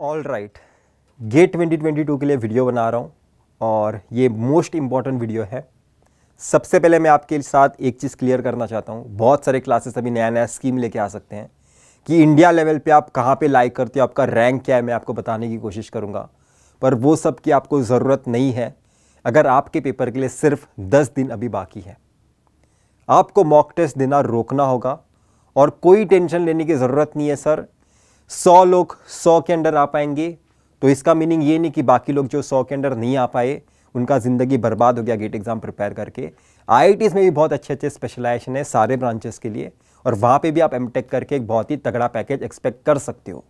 all right get to के लिए video बना रहा हूँ और ये मोस्ट इम्पॉर्टेंट वीडियो है सबसे पहले मैं आपके साथ एक चीज़ क्लियर करना चाहता हूँ बहुत सारे क्लासेस अभी नया नया स्कीम लेके आ सकते हैं कि इंडिया लेवल पे आप कहाँ पे लाइक करते हो आपका रैंक क्या है मैं आपको बताने की कोशिश करूँगा पर वो सब की आपको ज़रूरत नहीं है अगर आपके पेपर के लिए सिर्फ दस दिन अभी बाकी है आपको मॉक टेस्ट देना रोकना होगा और कोई टेंशन लेने की ज़रूरत नहीं है सर सौ लोग सौ के अंडर आ पाएंगे तो इसका मीनिंग ये नहीं कि बाकी लोग जो सौ के अंडर नहीं आ पाए उनका ज़िंदगी बर्बाद हो गया गेट एग्ज़ाम प्रिपेयर करके आई में भी बहुत अच्छे अच्छे स्पेशलाइजेशन है सारे ब्रांचेस के लिए और वहाँ पे भी आप एम करके एक बहुत ही तगड़ा पैकेज एक्सपेक्ट कर सकते हो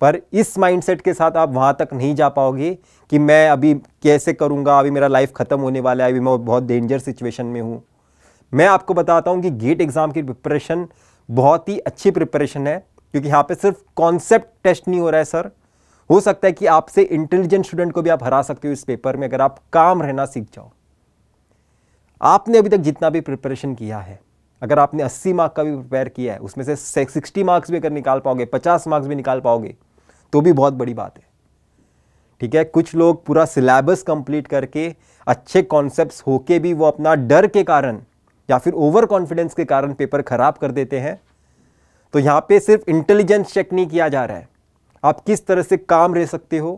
पर इस माइंडसेट के साथ आप वहाँ तक नहीं जा पाओगे कि मैं अभी कैसे करूँगा अभी मेरा लाइफ ख़त्म होने वाला है अभी मैं बहुत डेंजर सिचुएशन में हूँ मैं आपको बताता हूँ कि गेट एग्ज़ाम की प्रिपरेशन बहुत ही अच्छी प्रिपरेशन है क्योंकि यहाँ पे सिर्फ कॉन्सेप्ट टेस्ट नहीं हो रहा है सर हो सकता है कि आपसे इंटेलिजेंट स्टूडेंट को भी आप हरा सकते हो इस पेपर में अगर आप काम रहना सीख जाओ आपने अभी तक जितना भी प्रिपरेशन किया है अगर आपने 80 मार्क का भी प्रिपेयर किया है उसमें से 60 मार्क्स भी अगर निकाल पाओगे 50 मार्क्स भी निकाल पाओगे तो भी बहुत बड़ी बात है ठीक है कुछ लोग पूरा सिलेबस कंप्लीट करके अच्छे कॉन्सेप्ट्स होके भी वो अपना डर के कारण या फिर ओवर कॉन्फिडेंस के कारण पेपर खराब कर देते हैं तो यहाँ पे सिर्फ इंटेलिजेंस चेक नहीं किया जा रहा है आप किस तरह से काम रह सकते हो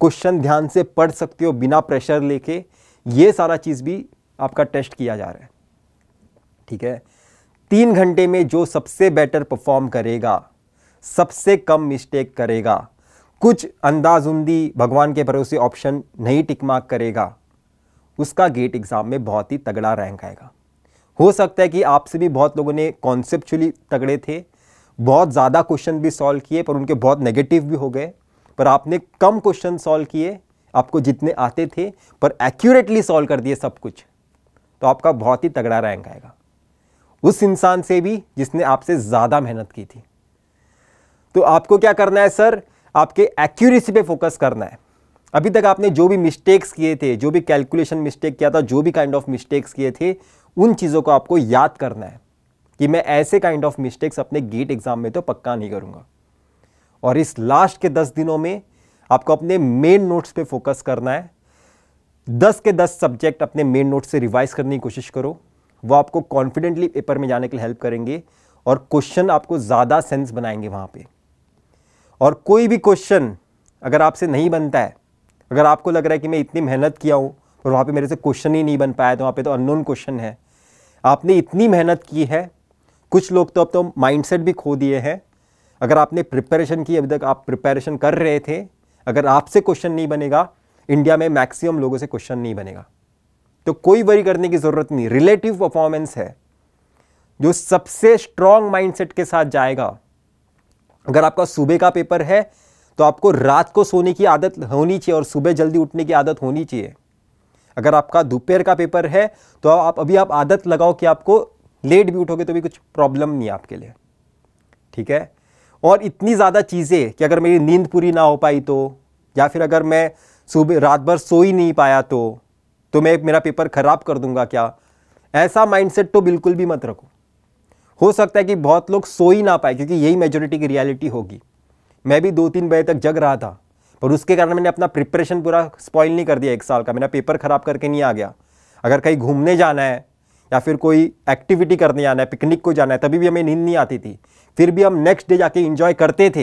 क्वेश्चन ध्यान से पढ़ सकते हो बिना प्रेशर लेके ये सारा चीज़ भी आपका टेस्ट किया जा रहा है ठीक है तीन घंटे में जो सबसे बेटर परफॉर्म करेगा सबसे कम मिस्टेक करेगा कुछ अंदाजुंदी भगवान के भरोसे ऑप्शन नहीं टिक करेगा उसका गेट एग्ज़ाम में बहुत ही तगड़ा रैंक आएगा हो सकता है कि आपसे भी बहुत लोगों ने कॉन्सेप्चुअली तगड़े थे बहुत ज़्यादा क्वेश्चन भी सॉल्व किए पर उनके बहुत नेगेटिव भी हो गए पर आपने कम क्वेश्चन सॉल्व किए आपको जितने आते थे पर एक्यूरेटली सॉल्व कर दिए सब कुछ तो आपका बहुत ही तगड़ा रैंक आएगा उस इंसान से भी जिसने आपसे ज़्यादा मेहनत की थी तो आपको क्या करना है सर आपके एक्यूरेसी पे फोकस करना है अभी तक आपने जो भी मिस्टेक्स किए थे जो भी कैलकुलेशन मिस्टेक किया था जो भी काइंड ऑफ मिस्टेक्स किए थे उन चीज़ों को आपको याद करना है कि मैं ऐसे काइंड ऑफ मिस्टेक्स अपने गेट एग्जाम में तो पक्का नहीं करूंगा और इस लास्ट के दस दिनों में आपको अपने मेन नोट्स पे फोकस करना है दस के दस सब्जेक्ट अपने मेन नोट्स से रिवाइज करने की कोशिश करो वो आपको कॉन्फिडेंटली पेपर में जाने के लिए हेल्प करेंगे और क्वेश्चन आपको ज़्यादा सेंस बनाएंगे वहाँ पे और कोई भी क्वेश्चन अगर आपसे नहीं बनता है अगर आपको लग रहा है कि मैं इतनी मेहनत किया हूँ और वहाँ पे मेरे से क्वेश्चन ही नहीं बन पाया तो वहाँ पे तो अननोन क्वेश्चन है आपने इतनी मेहनत की है कुछ लोग तो अब तो माइंडसेट भी खो दिए हैं अगर आपने प्रिपरेशन की अभी तक आप प्रिपरेशन कर रहे थे अगर आपसे क्वेश्चन नहीं बनेगा इंडिया में मैक्सिमम लोगों से क्वेश्चन नहीं बनेगा तो कोई वरी करने की ज़रूरत नहीं रिलेटिव परफॉर्मेंस है जो सबसे स्ट्रांग माइंडसेट के साथ जाएगा अगर आपका सुबह का पेपर है तो आपको रात को सोने की आदत होनी चाहिए और सुबह जल्दी उठने की आदत होनी चाहिए अगर आपका दोपहर का पेपर है तो आप अभी आप आदत लगाओ कि आपको लेट भी उठोगे तो भी कुछ प्रॉब्लम नहीं आपके लिए ठीक है और इतनी ज़्यादा चीज़ें कि अगर मेरी नींद पूरी ना हो पाई तो या फिर अगर मैं सुबह रात भर सो ही नहीं पाया तो तो मैं मेरा पेपर ख़राब कर दूंगा क्या ऐसा माइंडसेट तो बिल्कुल भी मत रखो हो सकता है कि बहुत लोग सो ही ना पाए क्योंकि यही मेजोरिटी की रियलिटी होगी मैं भी दो तीन बजे तक जग रहा था पर उसके कारण मैंने अपना प्रिपरेशन पूरा स्पॉइल नहीं कर दिया एक साल का मेरा पेपर ख़राब करके नहीं आ गया अगर कहीं घूमने जाना है या फिर कोई एक्टिविटी करने जाना है पिकनिक को जाना है तभी भी हमें नींद नहीं आती थी फिर भी हम नेक्स्ट डे जाके इंजॉय करते थे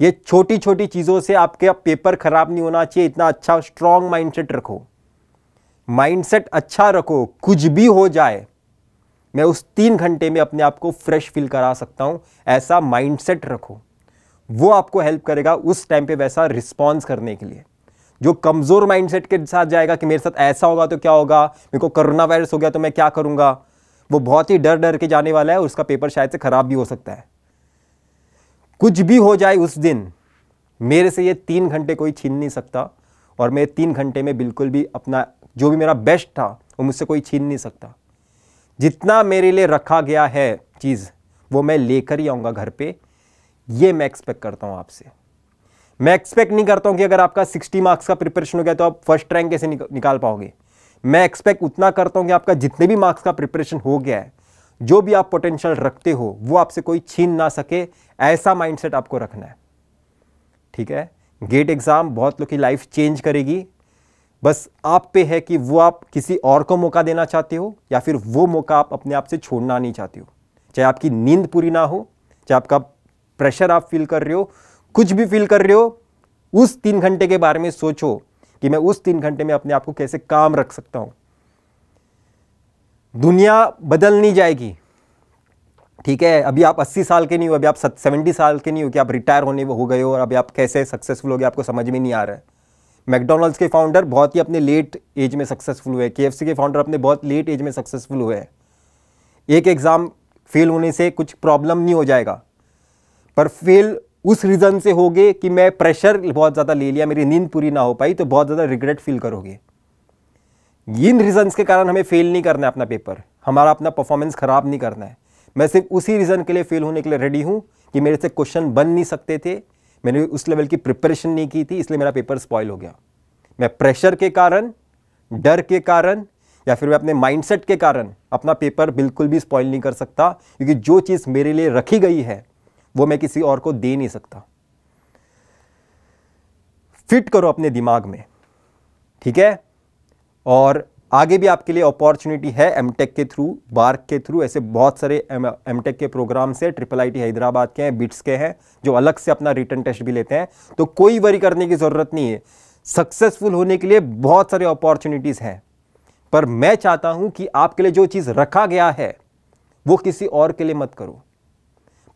ये छोटी छोटी चीज़ों से आपके पेपर ख़राब नहीं होना चाहिए इतना अच्छा स्ट्रांग माइंडसेट रखो माइंडसेट अच्छा रखो कुछ भी हो जाए मैं उस तीन घंटे में अपने आप को फ्रेश फील करा सकता हूँ ऐसा माइंडसेट रखो वो आपको हेल्प करेगा उस टाइम पे वैसा रिस्पॉन्स करने के लिए जो कमज़ोर माइंडसेट के साथ जाएगा कि मेरे साथ ऐसा होगा तो क्या होगा मेरे को कोरोना वायरस हो गया तो मैं क्या करूँगा वो बहुत ही डर डर के जाने वाला है और उसका पेपर शायद से ख़राब भी हो सकता है कुछ भी हो जाए उस दिन मेरे से ये तीन घंटे कोई छीन नहीं सकता और मैं तीन घंटे में बिल्कुल भी अपना जो भी मेरा बेस्ट था वो मुझसे कोई छीन नहीं सकता जितना मेरे लिए रखा गया है चीज़ वो मैं लेकर ही आऊँगा घर पे ये मैं एक्सपेक्ट करता हूँ आपसे मैं एक्सपेक्ट नहीं करता हूं कि अगर आपका 60 मार्क्स का प्रिपरेशन हो गया तो आप फर्स्ट रैंक कैसे निकाल पाओगे मैं एक्सपेक्ट उतना करता हूं कि आपका जितने भी मार्क्स का प्रिपरेशन हो गया है जो भी आप पोटेंशियल रखते हो वो आपसे कोई छीन ना सके ऐसा माइंडसेट आपको रखना है ठीक है गेट एग्ज़ाम बहुत लोग की लाइफ चेंज करेगी बस आप पे है कि वो आप किसी और को मौका देना चाहते हो या फिर वो मौका आप अपने आप से छोड़ना नहीं चाहते हो चाहे आपकी नींद पूरी ना हो चाहे आपका प्रेशर आप फील कर रहे हो कुछ भी फील कर रहे हो उस तीन घंटे के बारे में सोचो कि मैं उस तीन घंटे में अपने आप को कैसे काम रख सकता हूं दुनिया बदल नहीं जाएगी ठीक है अभी आप 80 साल के नहीं हो अभी आप 70 साल के नहीं हो कि आप रिटायर होने हो गए हो और अभी आप कैसे सक्सेसफुल हो गए आपको समझ में नहीं आ रहा है मैकडोनल्ड्स के फाउंडर बहुत ही अपने लेट एज में सक्सेसफुल हुए के के फाउंडर अपने बहुत लेट एज में सक्सेसफुल हुए हैं एक एग्ज़ाम फेल होने से कुछ प्रॉब्लम नहीं हो जाएगा पर फेल उस रीज़न से होगे कि मैं प्रेशर बहुत ज़्यादा ले लिया मेरी नींद पूरी ना हो पाई तो बहुत ज़्यादा रिग्रेट फील करोगे इन रीज़न्स के कारण हमें फेल नहीं करना है अपना पेपर हमारा अपना परफॉर्मेंस ख़राब नहीं करना है मैं सिर्फ उसी रीज़न के लिए फ़ेल होने के लिए रेडी हूँ कि मेरे से क्वेश्चन बन नहीं सकते थे मैंने उस लेवल की प्रिपरेशन नहीं की थी इसलिए मेरा पेपर स्पॉयल हो गया मैं प्रेशर के कारण डर के कारण या फिर मैं अपने माइंडसेट के कारण अपना पेपर बिल्कुल भी स्पॉइल नहीं कर सकता क्योंकि जो चीज़ मेरे लिए रखी गई है वो मैं किसी और को दे नहीं सकता फिट करो अपने दिमाग में ठीक है और आगे भी आपके लिए अपॉर्चुनिटी है एमटेक के थ्रू बार्क के थ्रू ऐसे बहुत सारे एमटेक के प्रोग्राम्स हैं ट्रिपल आईटी हैदराबाद के हैं बिट्स के हैं जो अलग से अपना रिटर्न टेस्ट भी लेते हैं तो कोई वरी करने की ज़रूरत नहीं है सक्सेसफुल होने के लिए बहुत सारे अपॉर्चुनिटीज़ हैं पर मैं चाहता हूं कि आपके लिए जो चीज़ रखा गया है वो किसी और के लिए मत करो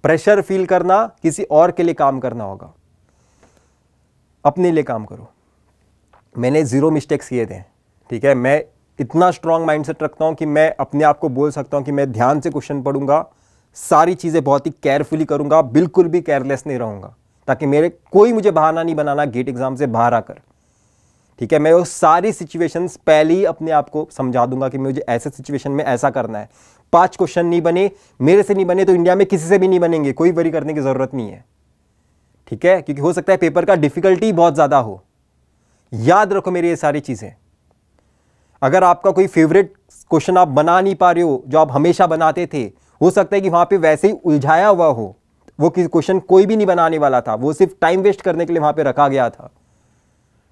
प्रेशर फील करना किसी और के लिए काम करना होगा अपने लिए काम करो मैंने ज़ीरो मिस्टेक्स किए थे ठीक है मैं इतना स्ट्रांग माइंडसेट रखता हूँ कि मैं अपने आप को बोल सकता हूँ कि मैं ध्यान से क्वेश्चन पढ़ूंगा सारी चीज़ें बहुत ही केयरफुली करूंगा बिल्कुल भी केयरलेस नहीं रहूंगा ताकि मेरे कोई मुझे बहाना नहीं बनाना गेट एग्ज़ाम से बाहर आकर ठीक है मैं वो सारी सिचुएशंस पहले ही अपने आप को समझा दूंगा कि मुझे ऐसे सिचुएशन में ऐसा करना है पांच क्वेश्चन नहीं बने मेरे से नहीं बने तो इंडिया में किसी से भी नहीं बनेंगे कोई वरी करने की ज़रूरत नहीं है ठीक है क्योंकि हो सकता है पेपर का डिफ़िकल्टी बहुत ज़्यादा हो याद रखो मेरी ये सारी चीज़ें अगर आपका कोई फेवरेट क्वेश्चन आप बना नहीं पा रहे हो जो आप हमेशा बनाते थे हो सकता है कि वहां पे वैसे ही उलझाया हुआ हो वो क्वेश्चन कोई भी नहीं बनाने वाला था वो सिर्फ टाइम वेस्ट करने के लिए वहां पे रखा गया था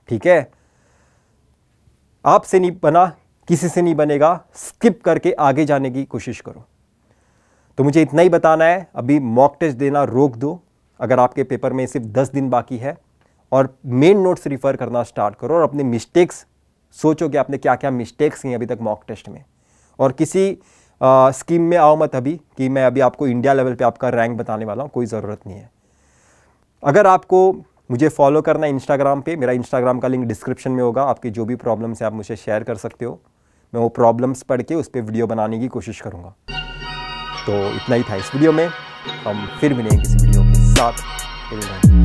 ठीक है आपसे नहीं बना किसी से नहीं बनेगा स्किप करके आगे जाने की कोशिश करो तो मुझे इतना ही बताना है अभी मॉक टेस्ट देना रोक दो अगर आपके पेपर में सिर्फ दस दिन बाकी है और मेन नोट्स रिफ़र करना स्टार्ट करो और अपने मिस्टेक्स सोचो कि आपने क्या क्या मिस्टेक्स किए अभी तक मॉक टेस्ट में और किसी आ, स्कीम में आओ मत अभी कि मैं अभी आपको इंडिया लेवल पे आपका रैंक बताने वाला हूँ कोई ज़रूरत नहीं है अगर आपको मुझे फॉलो करना है इंस्टाग्राम पे मेरा इंस्टाग्राम का लिंक डिस्क्रिप्शन में होगा आपकी जो भी प्रॉब्लम्स है आप मुझे शेयर कर सकते हो मैं वो प्रॉब्लम्स पढ़ के उस पर वीडियो बनाने की कोशिश करूँगा तो इतना ही था इस वीडियो में हम फिर मिलेंगे किसी वीडियो के साथ